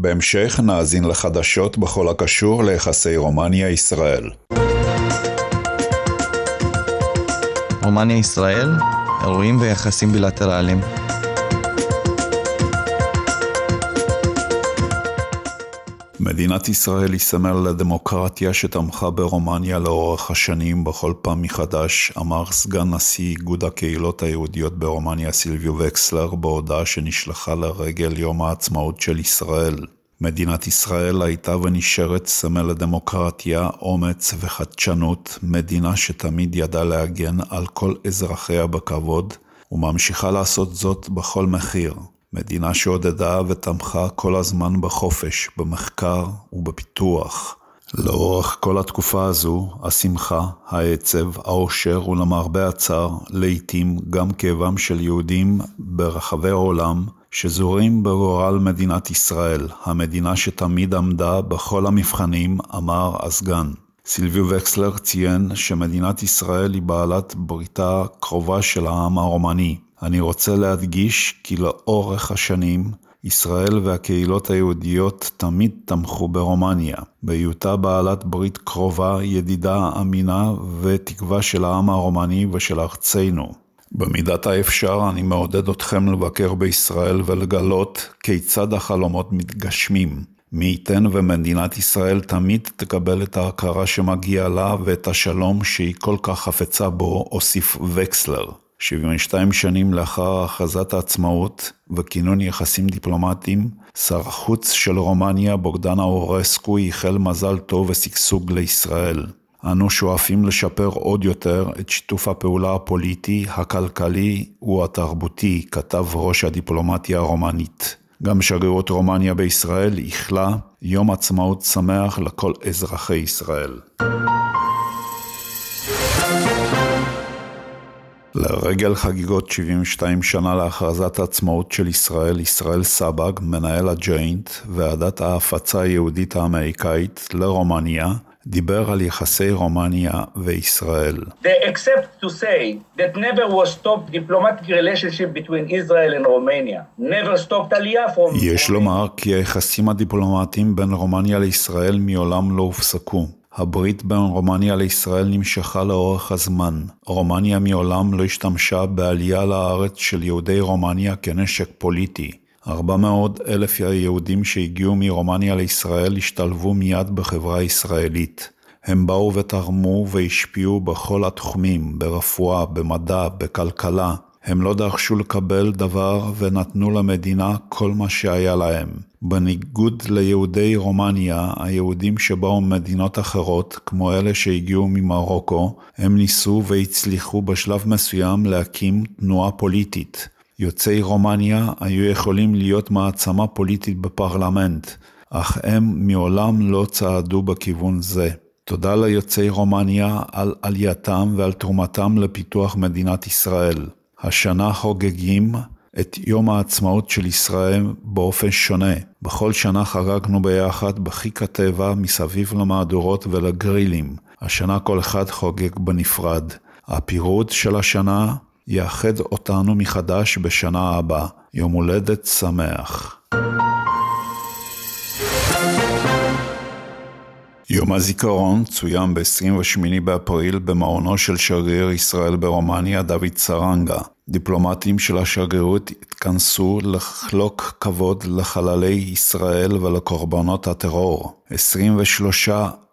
בהמשך נאזין לחדשות בכל הקשור ליחסי רומניה-ישראל. רומניה-ישראל, אירועים ויחסים בילטרליים. מדינת ישראל היא סמל לדמוקרטיה שתמכה ברומניה לאורך השנים בכל פעם מחדש, אמר סגן נשיא איגוד הקהילות היהודיות ברומניה סילביו וקסלר בהודעה שנשלחה לרגל יום העצמאות של ישראל. מדינת ישראל הייתה ונשארת סמל לדמוקרטיה, אומץ וחדשנות, מדינה שתמיד ידעה להגן על כל אזרחיה בכבוד, וממשיכה לעשות זאת בכל מחיר. מדינה שעודדה ותמכה כל הזמן בחופש, במחקר ובפיתוח. לאורך כל התקופה הזו, השמחה, העצב, העושר ולמרבה הצער, לעתים גם כאבם של יהודים ברחבי העולם, שזורים בגורל מדינת ישראל, המדינה שתמיד עמדה בכל המבחנים, אמר הסגן. סילביו וקסלר ציין שמדינת ישראל היא בעלת בריתה קרובה של העם הרומני, אני רוצה להדגיש כי לאורך השנים, ישראל והקהילות היהודיות תמיד תמכו ברומניה, בהיותה בעלת ברית קרובה, ידידה, אמינה ותקווה של העם הרומני ושל ארצנו. במידת האפשר אני מעודד אתכם לבקר בישראל ולגלות כיצד החלומות מתגשמים. מי ייתן ומדינת ישראל תמיד תקבל את ההכרה שמגיעה לה ואת השלום שהיא כל כך חפצה בו, הוסיף וקסלר. 72 שנים לאחר הכרזת העצמאות וכינון יחסים דיפלומטיים, שר החוץ של רומניה בוגדנה אורסקו ייחל מזל טוב ושגשוג לישראל. אנו שואפים לשפר עוד יותר את שיתוף הפעולה הפוליטי, הכלכלי והתרבותי, כתב ראש הדיפלומטיה הרומנית. גם שגרירות רומניה בישראל איחלה יום עצמאות שמח לכל אזרחי ישראל. לרגל חגיגות 72 שנה להכרזת העצמאות של ישראל, ישראל סבג, מנהל הג'יינט, ועדת ההפצה היהודית האמריקאית לרומניה, דיבר על יחסי רומניה וישראל. They accept to say that never was stopped diplomatic relationship between Israel and Romania. Never stopped עלייה from... יש לומר כי היחסים הדיפלומטיים בין רומניה לישראל מעולם לא הופסקו. הברית בין רומניה לישראל נמשכה לאורך הזמן. רומניה מעולם לא השתמשה בעלייה לארץ של יהודי רומניה כנשק פוליטי. 400 אלף היהודים שהגיעו מרומניה לישראל השתלבו מיד בחברה הישראלית. הם באו ותרמו והשפיעו בכל התחומים, ברפואה, במדע, בכלכלה, הם לא דרשו לקבל דבר ונתנו למדינה כל מה שהיה להם. בניגוד ליהודי רומניה, היהודים שבאו ממדינות אחרות, כמו אלה שהגיעו ממרוקו, הם ניסו והצליחו בשלב מסוים להקים תנועה פוליטית. יוצאי רומניה היו יכולים להיות מעצמה פוליטית בפרלמנט, אך הם מעולם לא צעדו בכיוון זה. תודה ליוצאי רומניה על עלייתם ועל תרומתם לפיתוח מדינת ישראל. השנה חוגגים את יום העצמאות של ישראל באופן שונה. בכל שנה חגגנו ביחד בחיק הטבע מסביב למהדורות ולגרילים. השנה כל אחד חוגג בנפרד. הפירוט של השנה יאחד אותנו מחדש בשנה הבאה. יום הולדת שמח. יום הזיכרון צוין ב-28 באפריל במעונו של שגריר ישראל ברומניה דוד סרנגה. דיפלומטים של השגרירות התכנסו לחלוק כבוד לחללי ישראל ולקורבנות הטרור. 23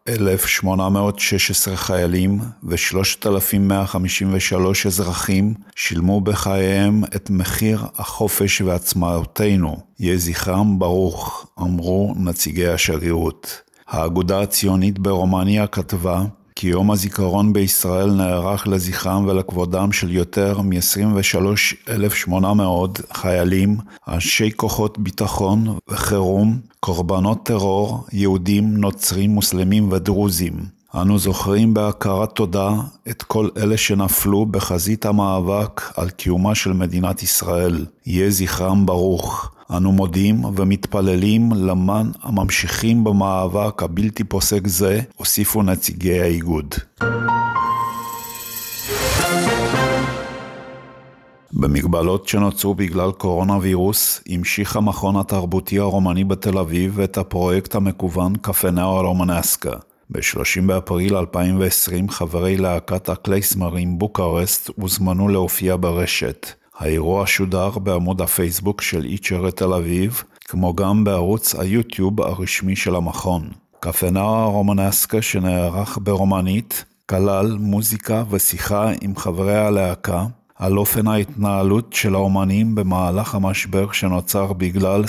1,816 חיילים ו-3,153 אזרחים שילמו בחייהם את מחיר החופש ועצמאותנו. יהי זכרם ברוך, אמרו נציגי השגרירות. האגודה הציונית ברומניה כתבה כי יום הזיכרון בישראל נערך לזכרם ולכבודם של יותר מ-23,800 חיילים, אנשי כוחות ביטחון וחירום, קורבנות טרור, יהודים, נוצרים, מוסלמים ודרוזים. אנו זוכרים בהכרת תודה את כל אלה שנפלו בחזית המאבק על קיומה של מדינת ישראל. יהיה זכרם ברוך. אנו מודים ומתפללים למען הממשיכים במאבק הבלתי פוסק זה, הוסיפו נציגי האיגוד. במגבלות שנוצרו בגלל קורונה וירוס, המשיך המכון התרבותי הרומני בתל אביב את הפרויקט המקוון קפנאו לא הרומנסקה. ב-30 באפריל 2020 חברי להקת הקלייסמרים בוקרסט הוזמנו להופיע ברשת. האירוע שודר בעמוד הפייסבוק של איצ'רי תל אביב, כמו גם בערוץ היוטיוב הרשמי של המכון. קפנרה רומנסקה שנערך ברומנית, כלל מוזיקה ושיחה עם חברי הלהקה על אופן ההתנהלות של האומנים במהלך המשבר שנוצר בגלל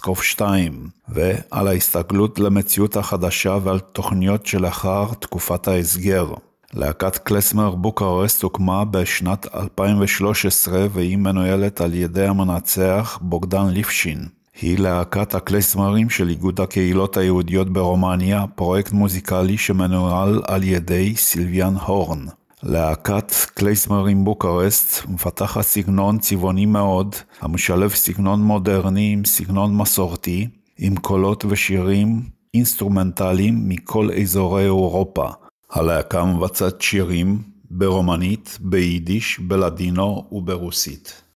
קוף 2 ועל ההסתגלות למציאות החדשה ועל תוכניות שלאחר תקופת ההסגר. להקת קלסמר בוקרסט הוקמה בשנת 2013 והיא מנוהלת על ידי המנצח בוגדן ליפשין. היא להקת הקלסמרים של איגוד הקהילות היהודיות ברומניה, פרויקט מוזיקלי שמנוהל על ידי סילביאן הורן. להקת קלייסמרים בוקרסט מפתחת סגנון צבעוני מאוד, המשלב סגנון מודרני עם סגנון מסורתי, עם קולות ושירים אינסטרומנטליים מכל אזורי אירופה. הלהקה מבצעת שירים ברומנית, ביידיש, בלדינו וברוסית.